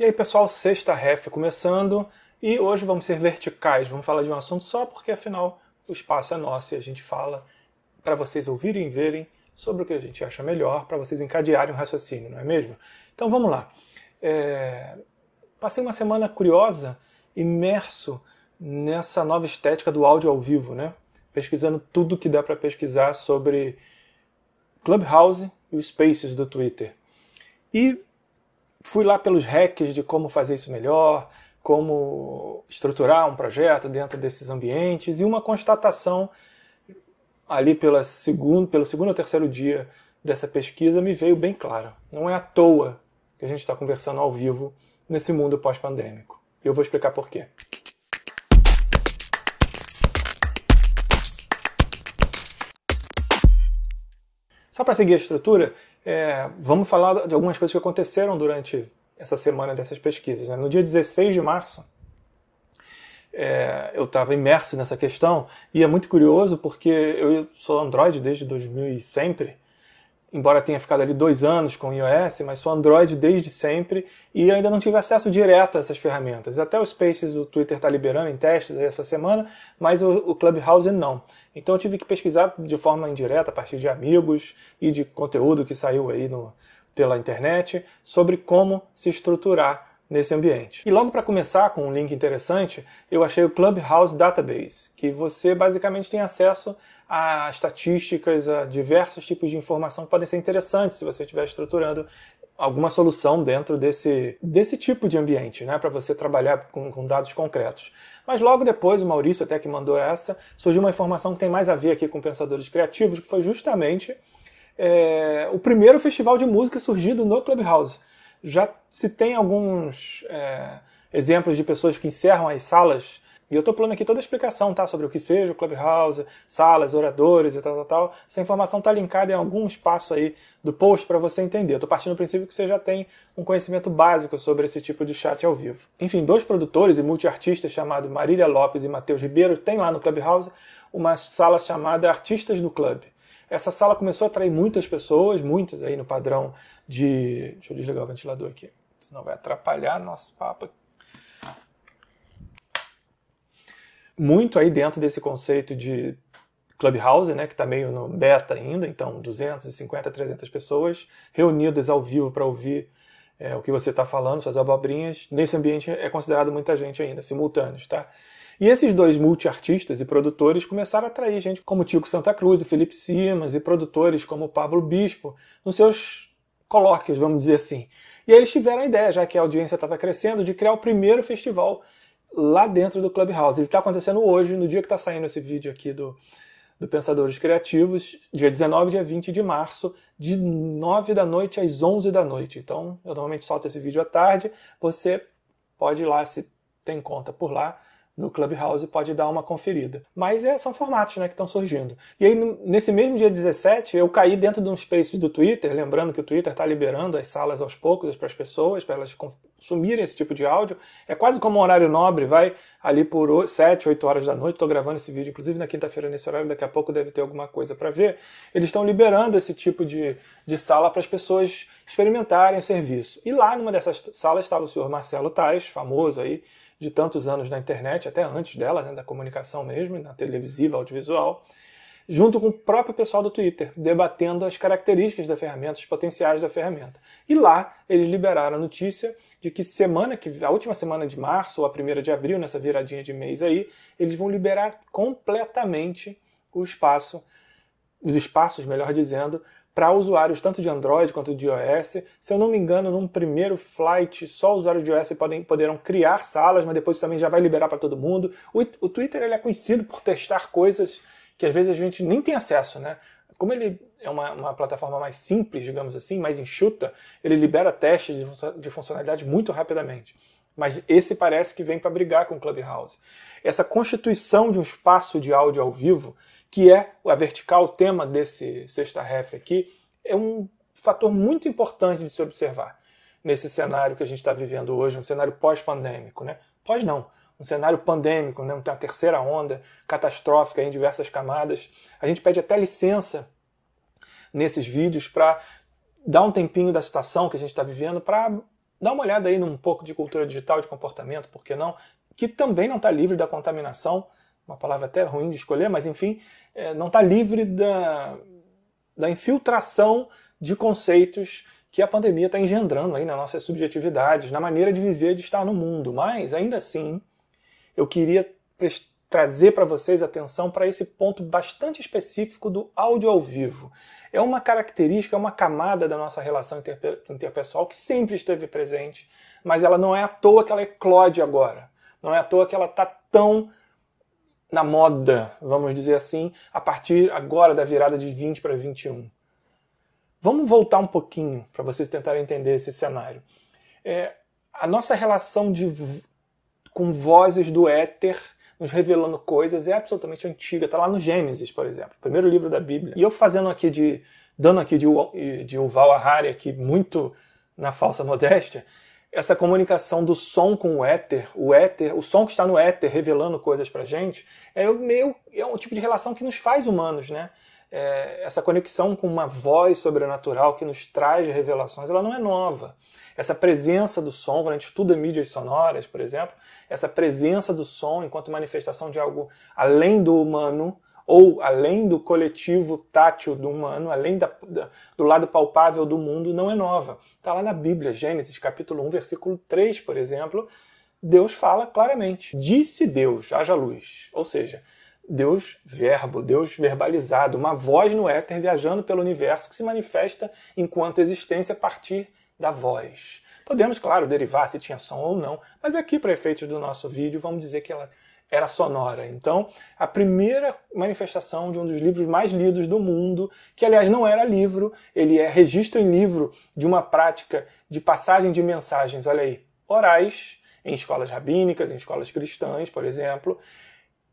E aí, pessoal, sexta ref começando e hoje vamos ser verticais, vamos falar de um assunto só porque afinal o espaço é nosso e a gente fala para vocês ouvirem e verem sobre o que a gente acha melhor, para vocês encadearem o um raciocínio, não é mesmo? Então vamos lá. É... Passei uma semana curiosa, imerso nessa nova estética do áudio ao vivo, né? Pesquisando tudo que dá para pesquisar sobre Clubhouse e os Spaces do Twitter. E fui lá pelos hacks de como fazer isso melhor, como estruturar um projeto dentro desses ambientes e uma constatação ali pela segundo, pelo segundo ou terceiro dia dessa pesquisa me veio bem clara. Não é à toa que a gente está conversando ao vivo nesse mundo pós-pandêmico. Eu vou explicar por quê. Só para seguir a estrutura, é, vamos falar de algumas coisas que aconteceram durante essa semana dessas pesquisas. Né? No dia 16 de março, é, eu estava imerso nessa questão e é muito curioso porque eu sou Android desde 2000 e sempre embora tenha ficado ali dois anos com o iOS, mas sou Android desde sempre e ainda não tive acesso direto a essas ferramentas. Até o Spaces, o Twitter está liberando em testes essa semana, mas o, Clubhouse não. Então eu tive que pesquisar de forma indireta, a partir de amigos e de conteúdo que saiu aí no, pela internet, sobre como se estruturar nesse ambiente. E logo para começar com um link interessante, eu achei o Clubhouse Database, que você basicamente tem acesso a estatísticas, a diversos tipos de informação que podem ser interessantes se você estiver estruturando alguma solução dentro desse, desse tipo de ambiente, né, para você trabalhar com, com, dados concretos. Mas logo depois, o Maurício até que mandou essa, surgiu uma informação que tem mais a ver aqui com pensadores criativos, que foi justamente é, o primeiro festival de música surgido no Clubhouse já se tem alguns é, exemplos de pessoas que encerram as salas. E eu estou pulando aqui toda a explicação, tá? Sobre o que seja, o Clubhouse, salas, oradores e tal, tal, tal. Essa informação está linkada em algum espaço aí do post para você entender. Estou partindo do princípio que você já tem um conhecimento básico sobre esse tipo de chat ao vivo. Enfim, dois produtores e multiartistas chamados Marília Lopes e Matheus Ribeiro têm lá no Clubhouse uma sala chamada Artistas no Clube essa sala começou a atrair muitas pessoas, muitas aí no padrão de. Deixa eu desligar o ventilador aqui, senão vai atrapalhar nosso papo. Muito aí dentro desse conceito de Clubhouse, né, que está meio no beta ainda, então 250, 300 pessoas reunidas ao vivo para ouvir é, o que você está falando, suas abobrinhas. Nesse ambiente é considerado muita gente ainda, simultâneos, tá? E esses dois multiartistas e produtores começaram a atrair gente como Tico Santa Cruz e Felipe Simas e produtores como o Pablo Bispo nos seus colóquios, vamos dizer assim. E aí eles tiveram a ideia, já que a audiência estava crescendo, de criar o primeiro festival lá dentro do Clubhouse. Ele está acontecendo hoje, no dia que está saindo esse vídeo aqui do, do Pensadores Criativos, dia 19 dia 20 de março, de 9 da noite às 11 da noite. Então, eu normalmente solto esse vídeo à tarde, você pode ir lá se tem conta por lá, no Clubhouse pode dar uma conferida. Mas é, são formatos né, que estão surgindo. E aí, nesse mesmo dia 17, eu caí dentro de um space do Twitter, lembrando que o Twitter está liberando as salas aos poucos para as pessoas, para elas consumirem esse tipo de áudio. É quase como um horário nobre, vai ali por 7, 8 horas da noite. Estou gravando esse vídeo, inclusive na quinta-feira, nesse horário, daqui a pouco deve ter alguma coisa para ver. Eles estão liberando esse tipo de, de sala para as pessoas experimentarem o serviço. E lá numa dessas salas estava o senhor Marcelo Tais, famoso aí, de tantos anos na internet, até antes dela, né, da comunicação mesmo, na televisiva, audiovisual, junto com o próprio pessoal do Twitter, debatendo as características da ferramenta, os potenciais da ferramenta. E lá eles liberaram a notícia de que semana que a última semana de março ou a primeira de abril, nessa viradinha de mês aí, eles vão liberar completamente o espaço, os espaços, melhor dizendo, para usuários tanto de Android quanto de iOS. Se eu não me engano, num primeiro flight, só usuários de iOS podem, poderão criar salas, mas depois também já vai liberar para todo mundo. O, o Twitter ele é conhecido por testar coisas que às vezes a gente nem tem acesso, né? Como ele é uma, uma plataforma mais simples, digamos assim, mais enxuta, ele libera testes de, de funcionalidade muito rapidamente. Mas esse parece que vem para brigar com o Clubhouse. Essa constituição de um espaço de áudio ao vivo que é a vertical, o tema desse sexta ref aqui, é um fator muito importante de se observar nesse cenário que a gente está vivendo hoje, um cenário pós-pandêmico, né? Pós não, um cenário pandêmico, né? Tem uma terceira onda catastrófica em diversas camadas. A gente pede até licença nesses vídeos para dar um tempinho da situação que a gente está vivendo para dar uma olhada aí num pouco de cultura digital, de comportamento, por que não? Que também não está livre da contaminação uma palavra até ruim de escolher, mas enfim, é, não está livre da, da infiltração de conceitos que a pandemia está engendrando aí nas nossas subjetividades, na maneira de viver, de estar no mundo. Mas, ainda assim, eu queria trazer para vocês atenção para esse ponto bastante específico do áudio ao vivo. É uma característica, é uma camada da nossa relação interpe interpessoal que sempre esteve presente, mas ela não é à toa que ela eclode agora. Não é à toa que ela está tão na moda, vamos dizer assim, a partir agora da virada de 20 para 21. Vamos voltar um pouquinho para vocês tentarem entender esse cenário. É, a nossa relação de, com vozes do éter nos revelando coisas é absolutamente antiga. Está lá no Gênesis, por exemplo, primeiro livro da Bíblia. E eu fazendo aqui de, dando aqui de, de Uval Harari aqui muito na falsa modéstia, essa comunicação do som com o éter, o éter, o som que está no éter revelando coisas para gente, é meio é um tipo de relação que nos faz humanos, né? É, essa conexão com uma voz sobrenatural que nos traz revelações, ela não é nova. Essa presença do som, quando a gente estuda mídias sonoras, por exemplo, essa presença do som enquanto manifestação de algo além do humano, ou além do coletivo tátil do humano, além da, da, do lado palpável do mundo, não é nova. Está lá na Bíblia, Gênesis capítulo 1, versículo 3, por exemplo, Deus fala claramente: Disse Deus, haja luz. Ou seja, Deus verbo, Deus verbalizado, uma voz no éter viajando pelo universo que se manifesta enquanto existência a partir da voz. Podemos, claro, derivar se tinha som ou não, mas aqui, para efeitos do nosso vídeo, vamos dizer que ela era sonora. Então, a primeira manifestação de um dos livros mais lidos do mundo, que aliás não era livro, ele é registro em livro de uma prática de passagem de mensagens, olha aí, orais, em escolas rabínicas, em escolas cristãs, por exemplo.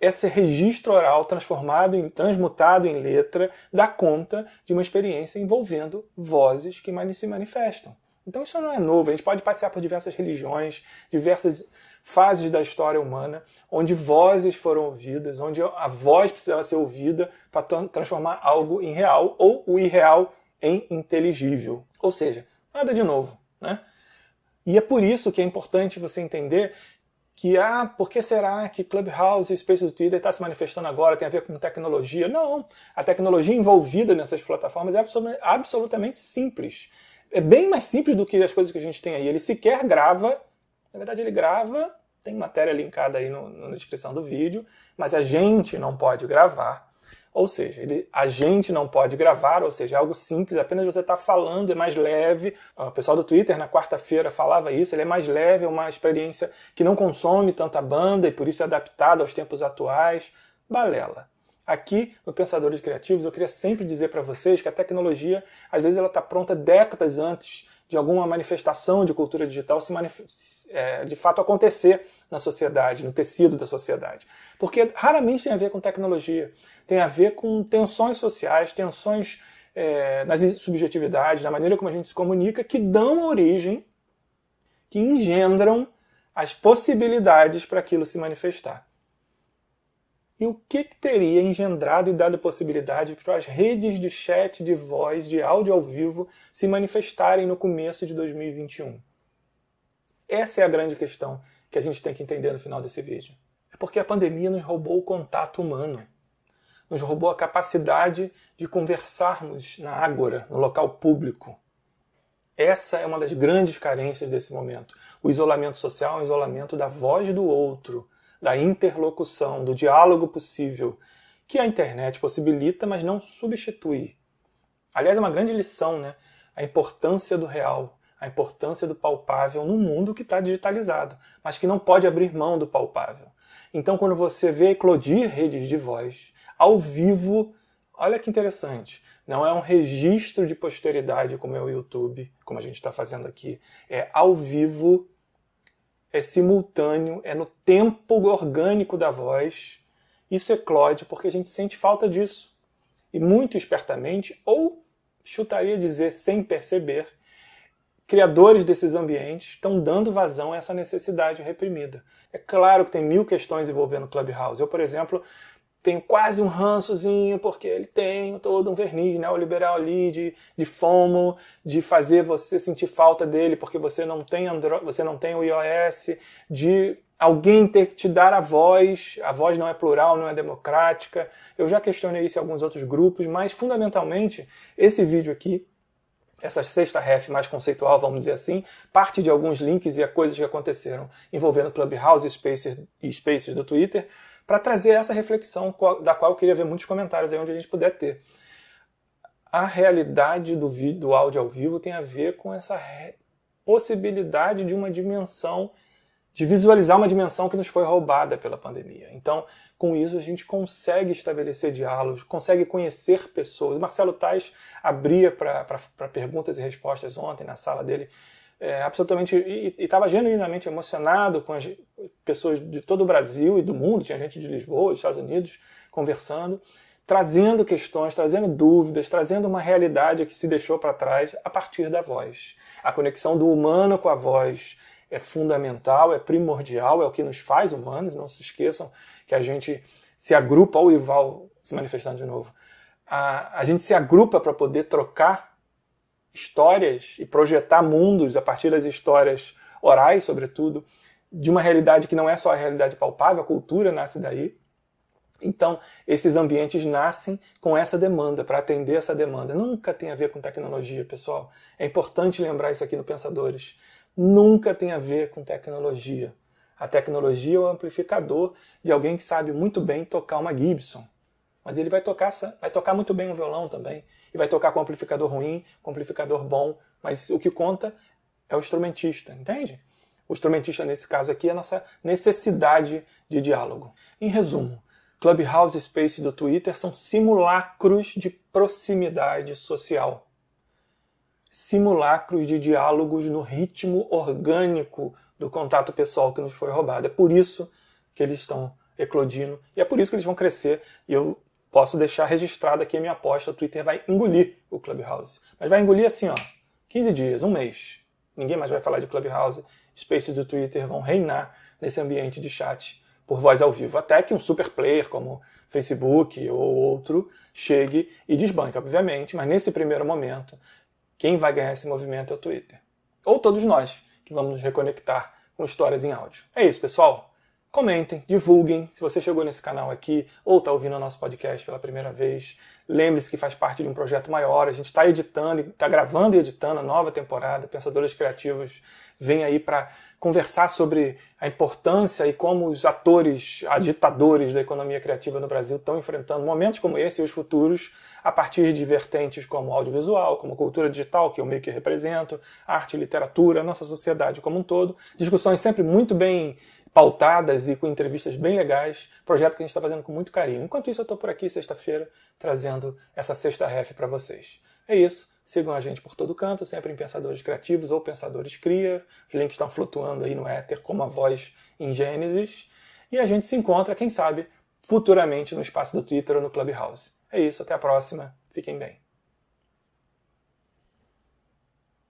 Esse registro oral transformado em transmutado em letra dá conta de uma experiência envolvendo vozes que se manifestam. Então isso não é novo. A gente pode passear por diversas religiões, diversas fases da história humana, onde vozes foram ouvidas, onde a voz precisava ser ouvida para transformar algo em real ou o irreal em inteligível. Ou seja, nada de novo. Né? E é por isso que é importante você entender que, ah, por que será que Clubhouse e Space do Twitter está se manifestando agora, tem a ver com tecnologia? Não, a tecnologia envolvida nessas plataformas é absolutamente simples é bem mais simples do que as coisas que a gente tem aí. Ele sequer grava, na verdade ele grava, tem matéria linkada aí no, na descrição do vídeo, mas a gente não pode gravar. Ou seja, ele, a gente não pode gravar, ou seja, é algo simples, apenas você está falando, é mais leve. Ah, o pessoal do Twitter na quarta-feira falava isso, ele é mais leve, é uma experiência que não consome tanta banda e por isso é adaptada aos tempos atuais. Balela. Aqui no Pensadores Criativos, eu queria sempre dizer para vocês que a tecnologia, às vezes, ela está pronta décadas antes de alguma manifestação de cultura digital se é, de fato acontecer na sociedade, no tecido da sociedade. Porque raramente tem a ver com tecnologia, tem a ver com tensões sociais, tensões é, nas subjetividades, na maneira como a gente se comunica, que dão origem, que engendram as possibilidades para aquilo se manifestar e o que, que teria engendrado e dado possibilidade para as redes de chat, de voz, de áudio ao vivo se manifestarem no começo de 2021. Essa é a grande questão que a gente tem que entender no final desse vídeo. É porque a pandemia nos roubou o contato humano, nos roubou a capacidade de conversarmos na ágora, no local público. Essa é uma das grandes carências desse momento. O isolamento social é um isolamento da voz do outro, da interlocução, do diálogo possível que a internet possibilita, mas não substitui. Aliás, é uma grande lição, né? A importância do real, a importância do palpável no mundo que está digitalizado, mas que não pode abrir mão do palpável. Então, quando você vê eclodir redes de voz ao vivo, olha que interessante. Não é um registro de posteridade como é o YouTube, como a gente está fazendo aqui. É ao vivo é simultâneo, é no tempo orgânico da voz. Isso eclode é porque a gente sente falta disso. E muito espertamente, ou chutaria dizer sem perceber, criadores desses ambientes estão dando vazão a essa necessidade reprimida. É claro que tem mil questões envolvendo Clubhouse. Eu, por exemplo, tenho quase um rançozinho, porque ele tem todo um verniz neoliberal ali de, de FOMO, de fazer você sentir falta dele porque você não tem Android, você não tem o iOS, de alguém ter que te dar a voz, a voz não é plural, não é democrática. Eu já questionei isso em alguns outros grupos, mas fundamentalmente esse vídeo aqui essa sexta ref mais conceitual, vamos dizer assim, parte de alguns links e coisas que aconteceram envolvendo Clubhouse e Spaces do Twitter, para trazer essa reflexão da qual eu queria ver muitos comentários aí onde a gente puder ter. A realidade do, vídeo, do áudio ao vivo tem a ver com essa possibilidade de uma dimensão de visualizar uma dimensão que nos foi roubada pela pandemia. Então, com isso, a gente consegue estabelecer diálogos, consegue conhecer pessoas. O Marcelo Tais abria para perguntas e respostas ontem na sala dele, é, absolutamente, e estava genuinamente emocionado com as pessoas de todo o Brasil e do mundo, tinha gente de Lisboa, dos Estados Unidos, conversando, trazendo questões, trazendo dúvidas, trazendo uma realidade que se deixou para trás a partir da voz. A conexão do humano com a voz, é fundamental, é primordial, é o que nos faz humanos. Não se esqueçam que a gente se agrupa, ao Ival se manifestando de novo, a, a gente se agrupa para poder trocar histórias e projetar mundos a partir das histórias orais, sobretudo, de uma realidade que não é só a realidade palpável, a cultura nasce daí. Então, esses ambientes nascem com essa demanda, para atender essa demanda. Nunca tem a ver com tecnologia, pessoal. É importante lembrar isso aqui no Pensadores nunca tem a ver com tecnologia. A tecnologia é o amplificador de alguém que sabe muito bem tocar uma Gibson. Mas ele vai tocar, vai tocar muito bem um violão também. E vai tocar com um amplificador ruim, com um amplificador bom. Mas o que conta é o instrumentista, entende? O instrumentista, nesse caso aqui, é a nossa necessidade de diálogo. Em resumo, Clubhouse Space do Twitter são simulacros de proximidade social simulacros de diálogos no ritmo orgânico do contato pessoal que nos foi roubado. É por isso que eles estão eclodindo e é por isso que eles vão crescer. E eu posso deixar registrado aqui a minha aposta: o Twitter vai engolir o Clubhouse. Mas vai engolir assim, ó, 15 dias, um mês. Ninguém mais vai falar de Clubhouse. Spaces do Twitter vão reinar nesse ambiente de chat por voz ao vivo. Até que um super player como Facebook ou outro chegue e desbanque, obviamente, mas nesse primeiro momento quem vai ganhar esse movimento é o Twitter. Ou todos nós, que vamos nos reconectar com histórias em áudio. É isso, pessoal comentem, divulguem. Se você chegou nesse canal aqui ou está ouvindo o nosso podcast pela primeira vez, lembre-se que faz parte de um projeto maior. A gente está editando, está gravando e editando a nova temporada. Pensadores Criativos vem aí para conversar sobre a importância e como os atores, agitadores da economia criativa no Brasil estão enfrentando momentos como esse e os futuros a partir de vertentes como audiovisual, como cultura digital, que eu meio que represento, arte, literatura, nossa sociedade como um todo. Discussões sempre muito bem pautadas e com entrevistas bem legais. Projeto que a gente está fazendo com muito carinho. Enquanto isso, eu estou por aqui sexta-feira trazendo essa sexta ref para vocês. É isso. Sigam a gente por todo canto, sempre em Pensadores Criativos ou Pensadores Cria. Os links estão flutuando aí no éter, como a voz em Gênesis. E a gente se encontra, quem sabe, futuramente no espaço do Twitter ou no Clubhouse. É isso, até a próxima. Fiquem bem.